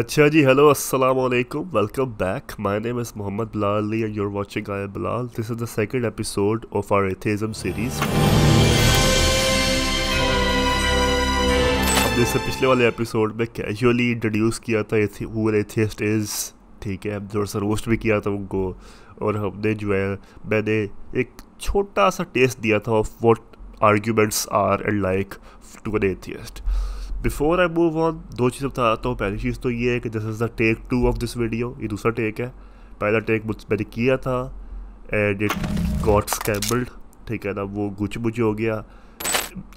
अच्छा जी हेलो अस्सलाम वालेकुम welcome back my name is Mohammad Bilal and you are watching I Bilal this is the second episode of our atheism series जैसे पिछले वाले episode में कैजुअली इंट्रोड्यूस किया था हुर एथियस्ट इज़ ठीक है थोड़ा सा रोस्ट भी किया था उनको और हमने जो है मैंने एक छोटा सा टेस्ट दिया था of what arguments are and like to an atheist before I move on दो चीज़ें बताता हूँ पहली चीज़ तो ये है कि this is the take two of this video ये दूसरा टेक है पहला टेक मैंने किया था एंड इट गॉट स्कैम्बल्ड ठीक है ना वो गुच बुझ हो गया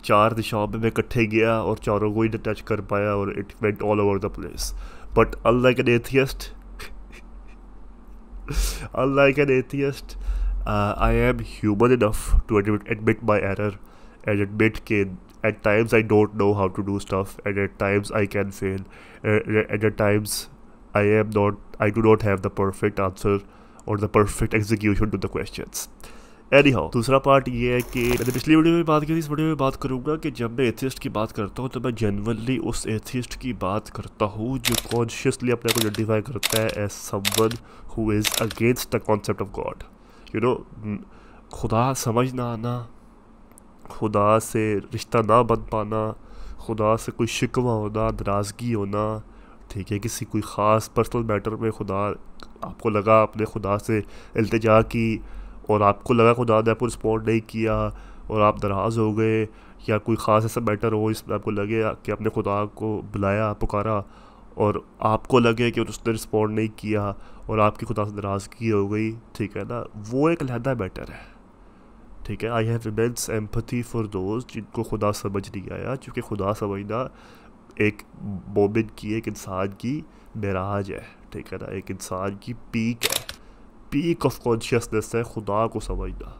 चार दिशाओं में मैं इकट्ठे गया और चारों को ही अटैच कर पाया और it went all over the place but unlike an atheist unlike like an uh, I am human enough admit my error and admit के at times I don't know how to do stuff, and at times I can fail, at at times I am not, I do not have the perfect answer और the perfect execution to the question anyhow दूसरा part ये है कि मैंने पिछली video में बात की इस वीडियो में बात करूँगा कि जब मैं एथिस्ट की बात करता हूँ तो मैं जनरली उस एथिस्ट की बात करता हूँ जो कॉन्शियसली अपने को आइडेंटिफाई करता है as someone who is against the concept of God you know खुदा समझ ना आना खुदा से रिश्ता ना बन पाना खुदा से कोई शिकवा होना नाराज़गी होना ठीक है किसी कोई ख़ास पर्सनल मैटर में खुदा आपको लगा आपने खुदा से अल्तजा की और आपको लगा खुदा ने आपको रिस्पॉन्ड नहीं किया और आप नाराज़ हो गए या कोई ख़ास ऐसा मैटर हो इसमें आपको लगे कि आपने खुदा को बुलाया पुकारा और आपको लगे कि उसने रिस्पॉन्ड नहीं किया और आपकी खुदा से नाराज़गी हो गई ठीक है ना वो एक लहदा मैटर है ठीक है I have immense empathy for those जिनको खुदा समझ नहीं आया क्योंकि खुदा समझना एक मोमिन की एक इंसान की मराज है ठीक है ना एक इंसान की पीक है पीक ऑफ कॉन्शियसनेस है खुदा को समझना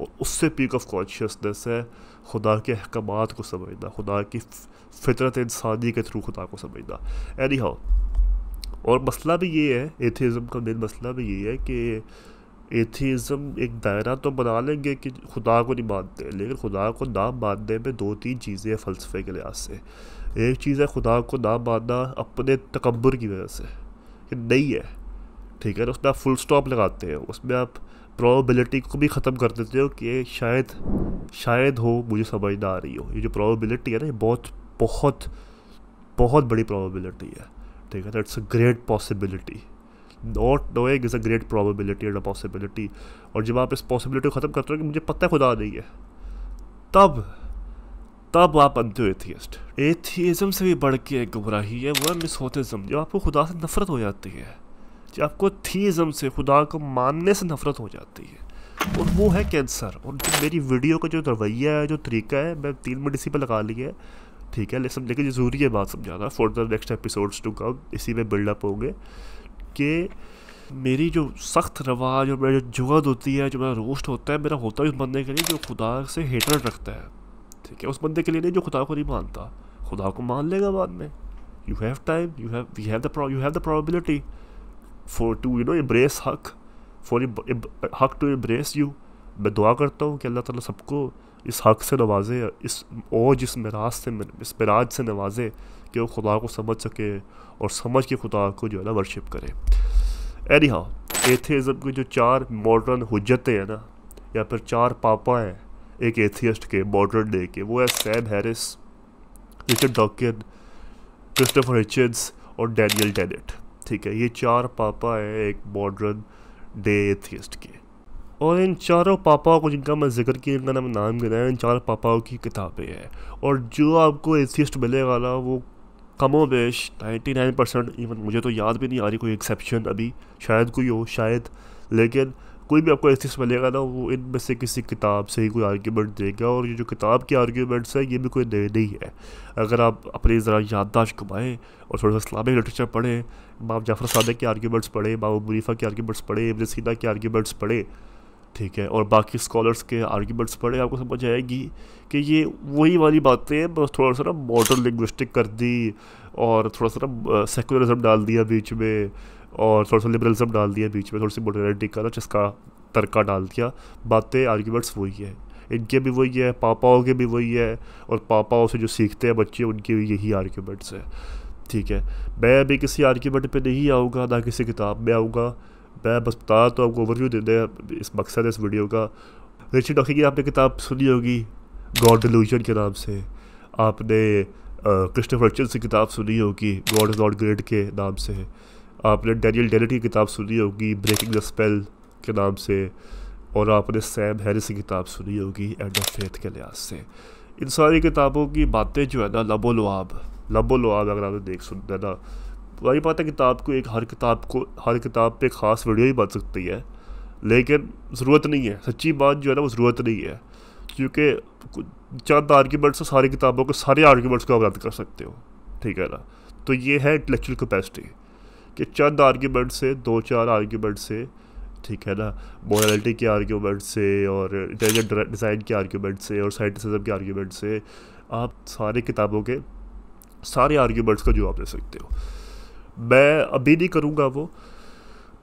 और उससे पीक ऑफ कॉन्शियसनेस है खुदा के अहकाम को समझना खुदा की फितरत इंसानी के थ्रू खुदा को समझना एनी हाउ और मसला भी ये है एथिज़म का मेन मसला भी ये है कि एथीज़म एक दायरा तो बना लेंगे कि खुदा को नहीं मानते लेकिन खुदा को ना मानने में दो तीन चीज़ें हैं फ़लसफ़े के लिहाज से एक चीज़ है खुदा को ना मानना अपने तकबर की वजह से कि नहीं है ठीक है ना उसमें आप फुल स्टॉप लगाते हैं उसमें आप प्रोबेबिलिटी को भी ख़त्म कर देते हो कि शायद शायद हो मुझे समझ ना आ रही हो ये जो प्रोबेबिलिटी है ना ये बहुत बहुत बहुत बड़ी प्रोबेबिलिटी है ठीक है that's a great possibility not knowing is a great probability and a possibility और जब आप इस पॉसिबिलिटी को ख़त्म करते हो कि मुझे पता खुदा नहीं है तब तब आप बनते हो एथियस्ट एथियज़म से भी बढ़ के एक गुमराही है वो मिस होते जब आपको खुदा से नफरत हो जाती है जब आपको थीज़म से खुदा को मानने से नफरत हो जाती है और वो है कैंसर और जो मेरी वीडियो का जो रवैया है जो तरीका है मैं तीन मिनट इसी पर लगा लिया है ठीक है लेकिन लेकिन ज़रूरी है बात समझाना for the next episodes to come इसी में बिल्डअप होंगे कि मेरी जो सख्त रवाज और मेरी जो जुगत होती है जो मेरा रोस्ट होता है मेरा होता है उस बंदे के लिए जो खुदा से हेटर रखता है ठीक है उस बंदे के लिए नहीं जो खुदा को नहीं मानता खुदा को मान लेगा बाद में you have time you have we have the you have the probability for to you know embrace हक फॉर हक टू एम्ब्रेस यू मैं दुआ करता हूँ कि अल्लाह ताला सबको इस हक से नवाजे इस ओज इस मराज से इस मराज से नवाजे कि वो खुदा को समझ सके और समझ के खुदा को जो है ना वर्शिप करे एनी हाँ एथेज़म की जो चार मॉडर्न हजतें हैं ना या फिर चार पापा हैं एक एथियस्ट के मॉडर्न डे के वो है Sam Harris Richard Dawkins Christopher Hitchens और डैनियल डेनेट ठीक है ये चार पापा हैं एक मॉडर्न डे एथियस्ट के और इन चारों पापाओं को जिनका मैं जिक्र किया जिनका नाम नाम गिनाया इन चार पापाओं की किताबें हैं और जो आपको एथियस्ट मिलेगा ना वो कमो बेश नाइन्टी नाइन परसेंट इवन मुझे तो याद भी नहीं आ रही कोई एक्सेप्शन अभी शायद कोई हो शायद लेकिन कोई भी आपको ऐसी मिलेगा ना वो इन में से किसी किताब से ही कोई आर्ग्यूमेंट देगा और ये जो किताब के आर्ग्यूमेंट्स हैं ये भी कोई नए नहीं है अगर आप अपनी ज़रा याददाश्त कमाएँ और थोड़ा सा इस्लामिक लिटरेचर पढ़ें इमाम जाफर सादे के आर्ग्यूमेंट्स पढ़ें बाबू मुनीफ़ा के आर्ग्यूमेंट्स पढ़ें इबन सीना के आर्ग्यूमेंट्स पढ़ें ठीक है और बाकी स्कॉलर्स के आर्ग्यूमेंट्स पढ़े आपको समझ आएगी कि ये वही वाली बातें बस थोड़ा सा ना मॉडर्न लिंग्विस्टिक कर दी और थोड़ा सा ना सेकुलरिज्म डाल दिया बीच में और थोड़ा सा लिबरलिज्म डाल दिया बीच में थोड़ी सी मॉडर्निटी का ना जिसका तरक़ा डाल दिया बातें आर्ग्यूमेंट्स वही है इनके भी वही है पापाओं के भी वही है और पापाओं से जो सीखते हैं बच्चे उनके भी यही आर्ग्यूमेंट्स हैं ठीक है मैं अभी किसी आर्ग्यूमेंट पे नहीं आऊँगा ना किसी किताब में आऊँगा मैं बस बता तो आपको ओवरव्यू दे दें इस मकसद है इस वीडियो का रिची डॉकी की आपने किताब सुनी होगी गॉड डिल्यूजन के नाम से आपने क्रिस्टोफर रिचर्स की किताब सुनी होगी गॉड इज़ नॉट ग्रेट के नाम से आपने डैनियल डेलिट की किताब सुनी होगी ब्रेकिंग द स्पेल के नाम से और आपने सैम हैरिस की किताब सुनी होगी एंड ऑफ फेथ के लिहाज से इन सारी किताबों की बातें जो है ना लबो लुआब लबो लुआब अगर आपने देख सुन है ना वही बात है किताब को एक हर किताब को हर किताब पे ख़ास वीडियो ही बन सकती है लेकिन ज़रूरत नहीं है सच्ची बात जो है ना वो ज़रूरत नहीं है क्योंकि चंद आर्ग्यूमेंट्स तो सारी किताबों के सारे आर्ग्यूमेंट्स को आप रद्द कर सकते हो ठीक है ना तो ये है इंटलेक्चुअल कैपेसिटी कि चंद आर्ग्यूमेंट से दो चार आर्ग्यूमेंट से ठीक है ना मोरलिटी के आर्ग्यूमेंट से और इंटेलिजेंट डिज़ाइन के आर्ग्यूमेंट से और साइंटिसिज्म के आर्ग्यूमेंट से आप सारी किताबों के सारे आर्ग्यूमेंट्स का जवाब दे सकते हो मैं अभी नहीं करूँगा वो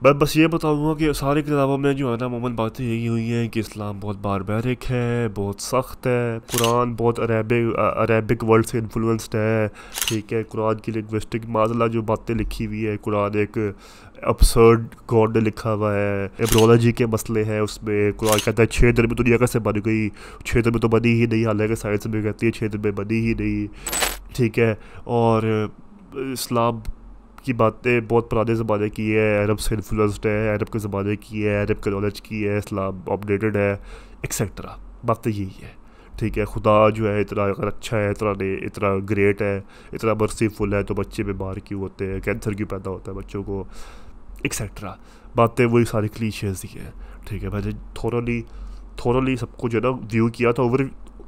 मैं बस ये बताऊँगा कि सारी किताबों में जो है ना अमूमन बातें यही हुई हैं कि इस्लाम बहुत बारबेरिक है बहुत सख्त है कुरान बहुत अरेबिक अरेबिक वर्ल्ड से इन्फ्लुएंस्ड है ठीक है कुरान की लिंग्विस्टिक माजला जो बातें लिखी हुई है कुरान एक अपसर्ड गॉड ने लिखा हुआ है एब्रोलॉजी के मसले हैं उसमें कुरान कहता है क्षेत्र में दुनिया कैसे बन गई क्षेत्र में तो बनी ही नहीं हालांकि साइंस में कहती है क्षेत्र में बनी ही नहीं ठीक है और इस्लाम की बातें बहुत पुराने ज़माने की है अरब से इन्फ्लुएंस्ड है अरब के ज़माने की है अरब के नॉलेज की है इस्लाम अपडेटेड है एक्सेट्रा बात यही है ठीक है खुदा जो है इतना अगर अच्छा है इतना नहीं इतना ग्रेट है इतना मर्सीफुल है तो बच्चे बीमार क्यों होते हैं कैंसर क्यों पैदा होता है बच्चों को एक्सेट्रा बातें वही सारी क्लीशेज ही हैं ठीक है मैंने थोरली थोरली सबको जो है ना व्यू किया था ओवर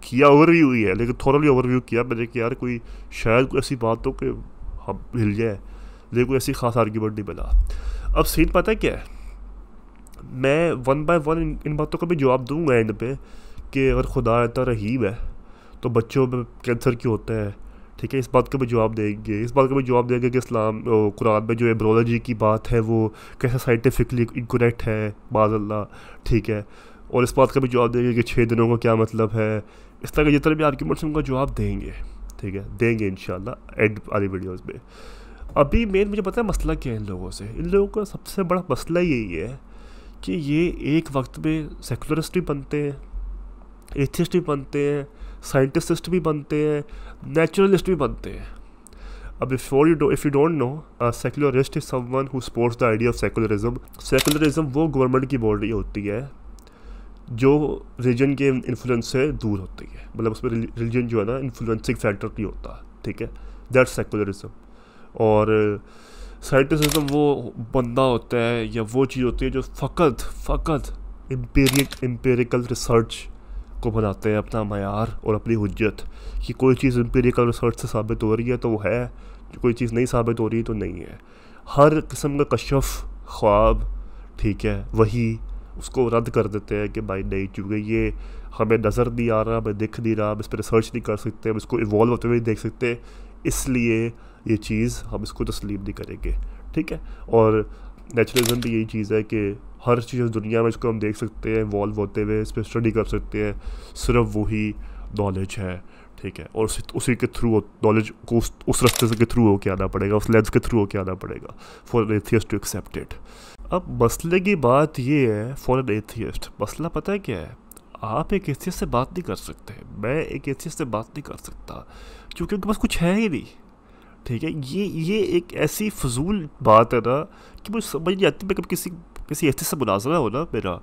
किया ओवरव्यू ही है लेकिन थोरली ओवरव्यू किया मैंने कि यार कोई शायद कोई ऐसी बात हो कि हम हिल जाए देखो ऐसी खास आर्ग्यूमेंट नहीं मिला अब सीन पता है क्या है मैं वन बाय वन इन, बातों का भी जवाब दूंगा एंड पे कि अगर खुदा रहता रहीम है तो बच्चों में कैंसर क्यों होता है ठीक है इस बात का भी जवाब देंगे इस बात का भी जवाब देंगे कि इस्लाम कुरान में जो एब्रोलॉजी की बात है वो कैसे साइंटिफिकली इनकोरेक्ट है बाजल्ला ठीक है और इस बात का भी जवाब देंगे कि छः दिनों का क्या मतलब है इस तरह के जितने भी आर्ग्यूमेंट्स उनका जवाब देंगे ठीक है देंगे इन एंड वाली वीडियोज़ में अभी मेन मुझे पता है मसला क्या है इन लोगों से इन लोगों का सबसे बड़ा मसला यही है कि ये एक वक्त में सेकुलरिस्ट भी बनते हैं एथिस्ट भी बनते हैं साइंटिस्ट भी बनते हैं नेचुरलिस्ट भी बनते हैं अब if you if you don't know secularist is someone who supports the idea of secularism secularism वो गवर्नमेंट की बॉडी होती है जो रिलीजन के इन्फ्लुएंस से दूर होती है मतलब उसमें रिलीजन जो है ना इन्फ्लुएंसिंग फैक्टर नहीं होता ठीक है दैट सेकुलरिज्म और साइंटिसिज्म वो बंदा होता है या वो चीज़ होती है जो फ़कत फ़कत इम्पेरिक इम्पेरिकल रिसर्च को बनाते हैं अपना मैार और अपनी हजत कि कोई चीज़ इम्पेरिकल रिसर्च से साबित हो रही है तो वो है कोई चीज़ नहीं साबित हो रही तो नहीं है हर किस्म का कशफ ख्वाब ठीक है वही उसको रद्द कर देते हैं कि भाई नहीं चूँकि ये हमें नज़र नहीं आ रहा हमें दिख नहीं रहा हम इस पर रिसर्च नहीं कर सकते हम इसको इवॉल्व होते हुए नहीं देख सकते इसलिए ये चीज़ हम इसको तस्लीम नहीं करेंगे ठीक है और नेचुरलिज्म भी यही चीज़ है कि हर चीज़ दुनिया में इसको हम देख सकते हैं इन्वॉल्व होते हुए इस पर स्टडी कर सकते हैं सिर्फ वही नॉलेज है ठीक है और उसी उसी के थ्रू नॉलेज को उस, उस रास्ते के थ्रू होके आना पड़ेगा उस लेंस के थ्रू होके आना पड़ेगा for an atheist to accept it अब मसले की बात ये है फॉर एन एथियस्ट मसला पता है क्या है आप एक एथियस से बात नहीं कर सकते मैं एक एथियस से बात नहीं कर सकता क्योंकि उनके पास कुछ है ही नहीं ठीक है ये ये एक ऐसी फजूल बात है ना कि मुझे समझ नहीं आती मैं कभी किसी किसी ऐसे से मुनाजरा हो ना मेरा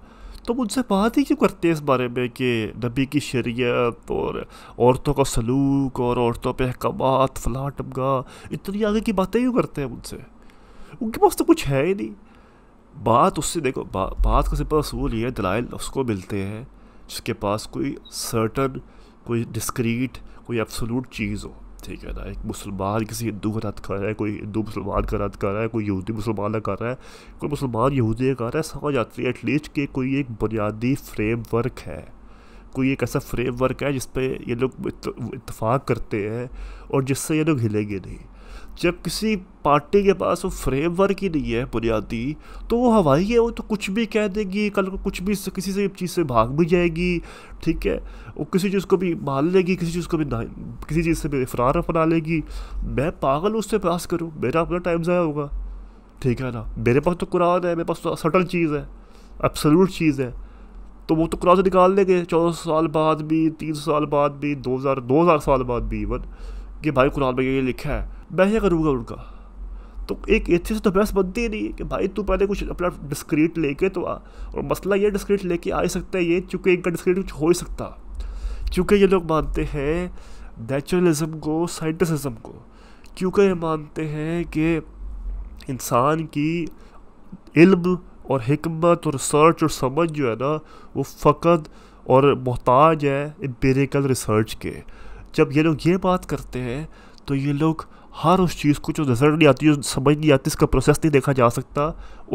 तो मुझसे बात ही क्यों करते हैं इस बारे में कि नबी की शरीयत और औरतों का सलूक और औरतों पे अहकाम फलाह टमगा इतनी आगे की बातें क्यों करते हैं मुझसे उनके पास तो कुछ है ही नहीं बात उससे देखो बा, बात का सिंपल असूल ये है दलाइल उसको मिलते हैं जिसके पास कोई सर्टन कोई डिस्क्रीट कोई एब्सोलूट चीज़ हो ठीक है ना एक मुसलमान किसी हिंदू का रद्द कर रहा है कोई हिंदू मुसलमान का रद्द कर रहा है कोई यहूदी मुसलमान का कर रहा है कोई मुसलमान यहूदी का कर रहा है समझ आती है एटलीस्ट कि कोई एक बुनियादी फ्रेम वर्क है कोई एक ऐसा फ्रेम वर्क है जिस पर ये लोग इतफाक़ करते हैं और जिससे ये लोग हिलेंगे नहीं जब किसी पार्टी के पास वो फ्रेमवर्क ही नहीं है बुनियादी तो वो हवाई है वो तो कुछ भी कह देगी कल को कुछ भी किसी से चीज़ से भाग भी जाएगी ठीक है वो किसी चीज़ को भी मान लेगी किसी चीज़ को भी ना किसी चीज़ से भी फरार अपना लेगी मैं पागल उससे पास करूँ मेरा अपना टाइम ज़ाया होगा ठीक है ना मेरे पास तो कुरान है मेरे पास तो सटल चीज़ है एब्सोलूट चीज़ है तो वो तो कुरान से निकाल लेंगे चौदह साल बाद भी तीन साल बाद भी दो हज़ार दो हज़ार साल बाद भी इवन कि भाई कुरान में ये लिखा है मैं करूँगा उनका तो एक एथे से तो बहस बनती ही नहीं कि भाई तू पहले कुछ अपना डिस्क्रीट लेके तो आ और मसला ये डिस्क्रीट लेके आ ही सकता है ये चूँकि इनका डिस्क्रीट कुछ हो ही सकता चूँकि ये लोग मानते हैं नेचुरलिज्म को साइंटिसिज्म को क्योंकि ये मानते हैं कि इंसान की इल्म और हमत और रिसर्च और समझ जो है ना वो फ़कत और मोहताज है एम्पेरिकल रिसर्च के जब ये लोग ये बात करते हैं तो ये लोग हर उस चीज़ को जो नज़र नहीं आती जो समझ नहीं आती इसका प्रोसेस नहीं देखा जा सकता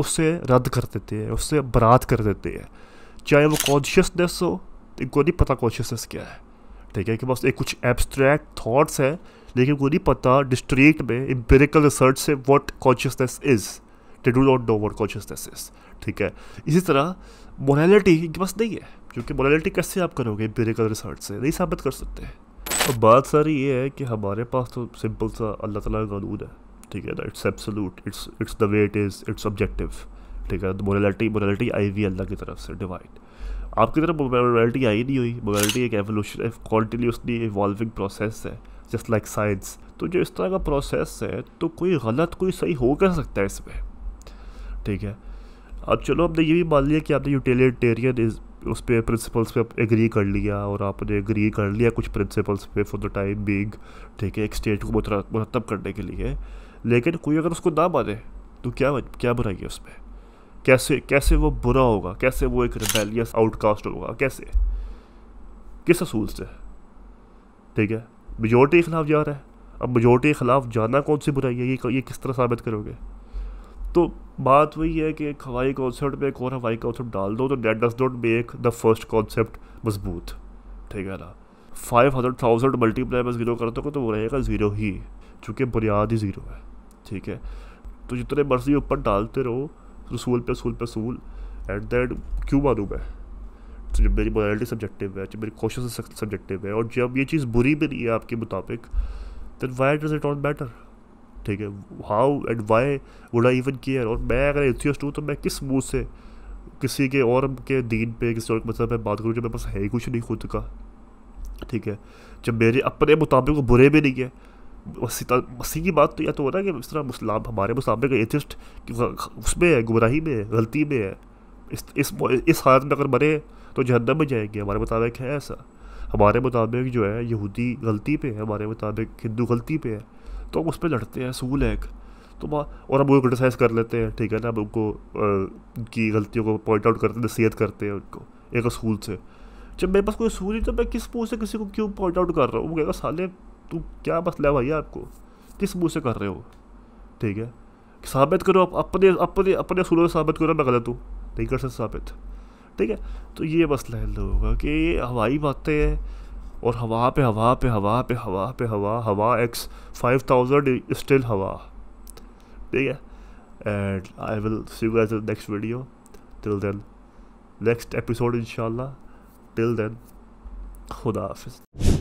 उससे रद्द कर देते हैं उससे बरात कर देते हैं चाहे वो कॉन्शियसनेस हो इनको नहीं पता कॉन्शियसनेस क्या है ठीक है कि बस एक कुछ एब्स्ट्रैक्ट थाट्स हैं लेकिन उनको नहीं पता डिस्ट्रीट में इम्पेरिकल रिसर्च से what consciousness is they do not know what consciousness is ठीक है इसी तरह मोरालिटी इनके पास नहीं है क्योंकि मोरालिटी कैसे आप करोगे इम्पेरिकल रिसर्च से नहीं साबित कर सकते हैं अब बात सारी ये है कि हमारे पास तो सिंपल सा अल्लाह ताला का कानून है ठीक है ना it's absolute it's it's the way it is it's objective ठीक है मोरालिटी मोरालिटी आई हुई अल्लाह की तरफ से डिवाइन आपकी तरफ मोरालिटी आई नहीं हुई मोरालिटी एक एवोल्यूशन एक कॉन्टीन्यूसली इवॉल्विंग प्रोसेस है जस्ट लाइक साइंस तो जो इस तरह का प्रोसेस है तो कोई गलत कोई सही हो कर सकता है इसमें ठीक है अब चलो आपने ये भी मान लिया कि आपने यूटिलिटेरियन उस पर प्रिंसिपल्स पे एग्री कर लिया और आपने एग्री कर लिया कुछ प्रिंसिपल्स पे फॉर द टाइम बींग ठीक है एक स्टेट को मुरतब करने के लिए लेकिन कोई अगर उसको ना माने तो क्या क्या बुराई है पर कैसे कैसे वो बुरा होगा कैसे वो एक रिबेलियस आउटकास्ट होगा कैसे किस असूल से ठीक है मेजोरिटी के खिलाफ जा रहा है अब मेजोरिटी के खिलाफ जाना कौन सी बुराई है ये ये किस तरह साबित करोगे तो बात वही है कि एक हवाई कॉन्सेप्ट में एक और हवाई कॉन्सेप्ट डाल दो तो that does not make the first concept मजबूत ठीक है ना फाइव हंड्रेड थाउजेंड मल्टीप्लाई में ज़ीरो कर दोगे तो वो रहेगा ज़ीरो ही चूँकि बुनियाद ही ज़ीरो है ठीक है तो जितने मर्जी ऊपर डालते रहो रसूल पे रसूल पे रसूल एट दैट क्यों मानूँ मैं तो जब मेरी मोरालिटी सब्जेक्टिव है जब मेरी कोशिश सब्जेक्टिव है और जब ये चीज़ बुरी भी नहीं है आपके मुताबिक then why does it not matter ठीक है how and why would I even care और मैं अगर एथियस्ट हूँ तो मैं किस मुँह से किसी के और के दीन पे किसी और मतलब मैं बात करूँ जब मेरे पास है ही कुछ नहीं खुद का ठीक है जब मेरे अपने मुताबिक वो बुरे भी नहीं है मसीह की बात तो या तो हो रहा है कि इस तरह मुस्लिम हमारे मुताबिक एथिस्ट उसमें है गुमराही में है गलती में है इस इस इस हालत में अगर मरे तो जहन्नम में जाएंगे हमारे मुताबिक है ऐसा हमारे मुताबिक जो है यहूदी गलती पे है हमारे मुताबिक हिंदू गलती पे है तो आप उस पर लड़ते हैं सूल है एक तो और अब वो क्रिटिसाइज कर लेते हैं ठीक है ना अब उनको उनकी गलतियों को पॉइंट आउट करते हैं नसीहत करते हैं उनको एक असूल से जब मेरे पास कोई असूल ही तो मैं किस मुँह से किसी को क्यों पॉइंट आउट कर रहा हूँ वो कहेगा साले तू क्या मसला मतलब है भाई आपको किस मुँह से कर रहे हो ठीक है साबित करो आप अपने अपने अपने असूलों से साबित करो मैं गलत हूँ नहीं कर सकते साबित ठीक है तो ये मसला है लोगों का कि हवाई बातें हैं और हवा पे हवा पे हवा पे हवा पे हवा हवा एक्स फाइव थाउजेंड स्टिल हवा ठीक है and I will see you as next video till then next episode in till then खुदा हाफिज़